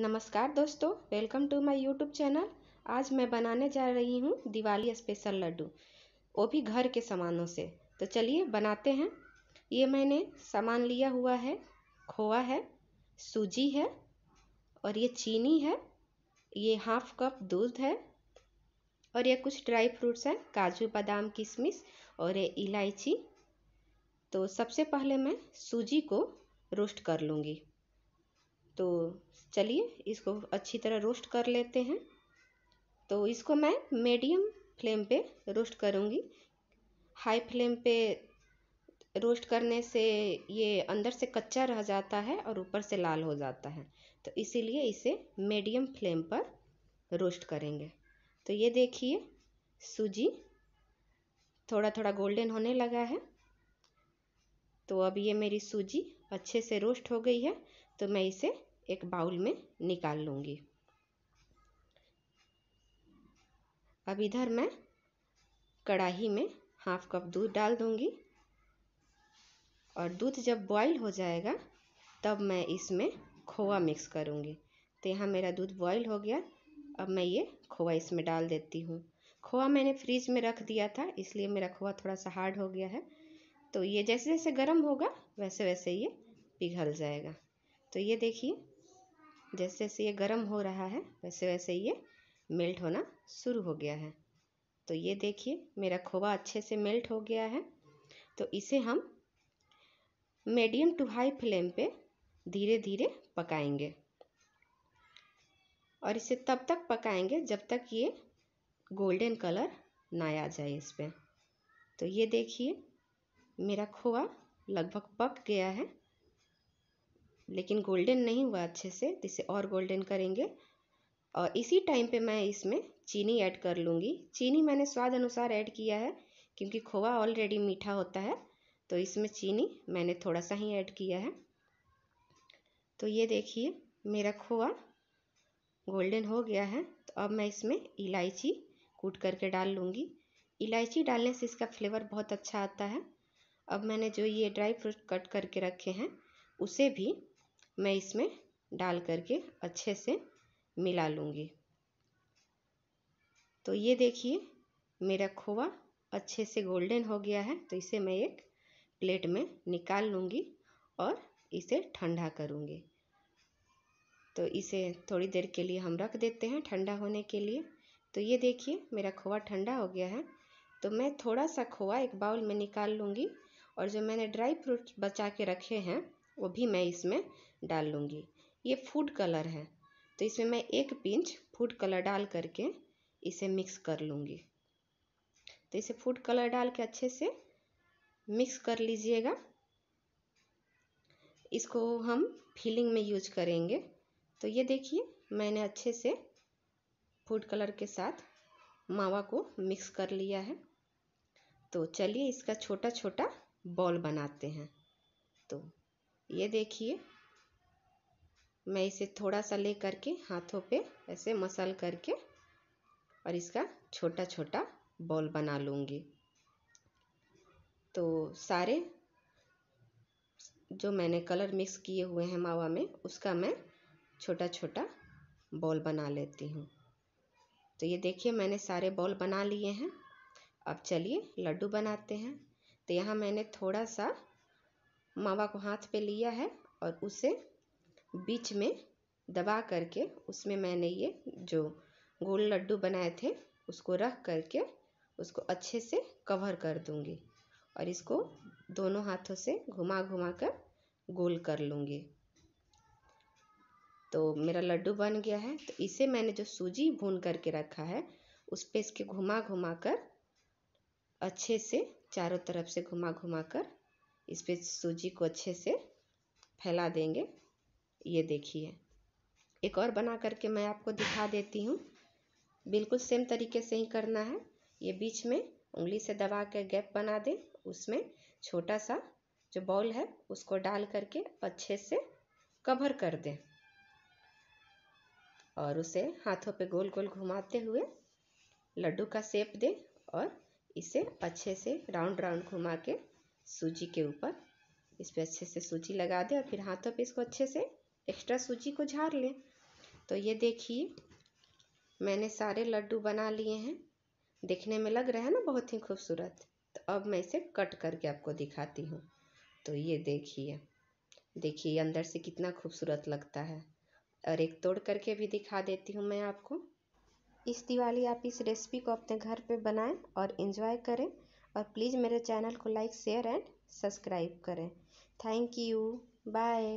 नमस्कार दोस्तों welcome to my YouTube channel आज मैं बनाने जा रही हूँ दिवाली स्पेशल लड्डू वो भी घर के सामानों से तो चलिए बनाते हैं ये मैंने सामान लिया हुआ है खोआ है सूजी है और ये चीनी है ये हाफ कप दूध है और ये कुछ ड्राई फ्रूट्स हैं काजू बादाम किशमिश और ये इलायची तो सबसे पहले मैं सूजी को रोस्ट कर लूँगी तो चलिए इसको अच्छी तरह रोस्ट कर लेते हैं तो इसको मैं मीडियम फ्लेम पे रोस्ट करूँगी हाई फ्लेम पे रोस्ट करने से ये अंदर से कच्चा रह जाता है और ऊपर से लाल हो जाता है तो इसीलिए इसे मीडियम फ्लेम पर रोस्ट करेंगे तो ये देखिए सूजी थोड़ा थोड़ा गोल्डन होने लगा है तो अब ये मेरी सूजी अच्छे से रोस्ट हो गई है तो मैं इसे एक बाउल में निकाल लूँगी अब इधर मैं कढ़ाही में हाफ कप दूध डाल दूँगी और दूध जब बॉईल हो जाएगा तब मैं इसमें खोआ मिक्स करूँगी तो यहाँ मेरा दूध बॉईल हो गया अब मैं ये खोआ इसमें डाल देती हूँ खोआ मैंने फ्रिज में रख दिया था इसलिए मेरा खोआ थोड़ा सा हार्ड हो गया है तो ये जैसे जैसे गर्म होगा वैसे वैसे ये पिघल जाएगा तो ये देखिए जैसे जैसे ये गर्म हो रहा है वैसे वैसे ये मेल्ट होना शुरू हो गया है तो ये देखिए मेरा खोवा अच्छे से मेल्ट हो गया है तो इसे हम मीडियम टू हाई फ्लेम पे धीरे धीरे पकाएंगे और इसे तब तक पकाएंगे जब तक ये गोल्डन कलर ना आ जाए इस पर तो ये देखिए मेरा खोवा लगभग पक गया है लेकिन गोल्डन नहीं हुआ अच्छे से तो इसे और गोल्डन करेंगे और इसी टाइम पे मैं इसमें चीनी ऐड कर लूँगी चीनी मैंने स्वाद अनुसार ऐड किया है क्योंकि खोआ ऑलरेडी मीठा होता है तो इसमें चीनी मैंने थोड़ा सा ही ऐड किया है तो ये देखिए मेरा खोआ गोल्डन हो गया है तो अब मैं इसमें इलायची कूट करके डाल लूँगी इलायची डालने से इसका फ्लेवर बहुत अच्छा आता है अब मैंने जो ये ड्राई फ्रूट कट करके रखे हैं उसे भी मैं इसमें डाल करके अच्छे से मिला लूँगी तो ये देखिए मेरा खोवा अच्छे से गोल्डन हो गया है तो इसे मैं एक प्लेट में निकाल लूँगी और इसे ठंडा करूँगी तो इसे थोड़ी देर के लिए हम रख देते हैं ठंडा होने के लिए तो ये देखिए मेरा खोवा ठंडा हो गया है तो मैं थोड़ा सा खोआ एक बाउल में निकाल लूँगी और जो मैंने ड्राई फ्रूट बचा के रखे हैं वो भी मैं इसमें डाल लूँगी ये फूड कलर है तो इसमें मैं एक पिंच फूड कलर डाल करके इसे मिक्स कर लूँगी तो इसे फूड कलर डाल के अच्छे से मिक्स कर लीजिएगा इसको हम फिलिंग में यूज करेंगे तो ये देखिए मैंने अच्छे से फूड कलर के साथ मावा को मिक्स कर लिया है तो चलिए इसका छोटा छोटा बॉल बनाते हैं तो ये देखिए मैं इसे थोड़ा सा ले करके हाथों पे ऐसे मसल करके और इसका छोटा छोटा बॉल बना लूँगी तो सारे जो मैंने कलर मिक्स किए हुए हैं मावा में उसका मैं छोटा छोटा बॉल बना लेती हूँ तो ये देखिए मैंने सारे बॉल बना लिए हैं अब चलिए लड्डू बनाते हैं तो यहाँ मैंने थोड़ा सा मावा को हाथ पे लिया है और उसे बीच में दबा करके उसमें मैंने ये जो गोल लड्डू बनाए थे उसको रख करके उसको अच्छे से कवर कर दूंगी और इसको दोनों हाथों से घुमा घुमा कर गोल कर लूँगी तो मेरा लड्डू बन गया है तो इसे मैंने जो सूजी भून करके रखा है उस पर इसके घुमा घुमा कर अच्छे से चारों तरफ से घुमा घुमा कर इस पर सूजी को अच्छे से फैला देंगे ये देखिए एक और बना करके मैं आपको दिखा देती हूँ बिल्कुल सेम तरीके से ही करना है ये बीच में उंगली से दबा के गैप बना दें उसमें छोटा सा जो बॉल है उसको डाल करके अच्छे से कवर कर दें और उसे हाथों पे गोल गोल घुमाते हुए लड्डू का सेप दें और इसे अच्छे से राउंड राउंड घुमा के सूजी के ऊपर इस पर अच्छे से सूजी लगा दें और फिर हाथों पे इसको अच्छे से एक्स्ट्रा सूजी को झाड़ लें तो ये देखिए मैंने सारे लड्डू बना लिए हैं देखने में लग रहा है ना बहुत ही खूबसूरत तो अब मैं इसे कट करके आपको दिखाती हूँ तो ये देखिए देखिए अंदर से कितना खूबसूरत लगता है और एक तोड़ करके भी दिखा देती हूँ मैं आपको इस दिवाली आप इस रेसिपी को अपने घर पे बनाएं और एंजॉय करें और प्लीज़ मेरे चैनल को लाइक शेयर एंड सब्सक्राइब करें थैंक यू बाय